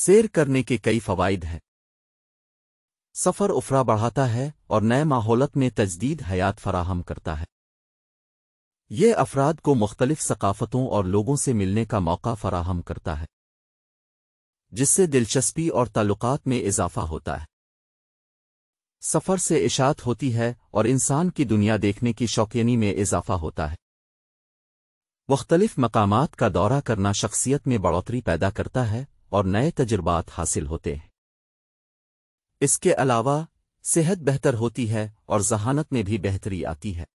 सैर करने के कई फ़वाइद हैं सफ़र उफरा बढ़ाता है और नए माहौलत में तजदीद हयात फराहम करता है ये अफराद को मुख्तलिफ सकाफ़तों और लोगों से मिलने का मौका फराहम करता है जिससे दिलचस्पी और ताल्लुकात में इजाफा होता है सफ़र से इशात होती है और इंसान की दुनिया देखने की शौकीनी में इजाफा होता है मुख्तलिफ मकामात का दौरा करना शख्सियत में बढ़ोतरी पैदा करता है और नए तजुर्बात हासिल होते हैं इसके अलावा सेहत बेहतर होती है और जहानत में भी बेहतरी आती है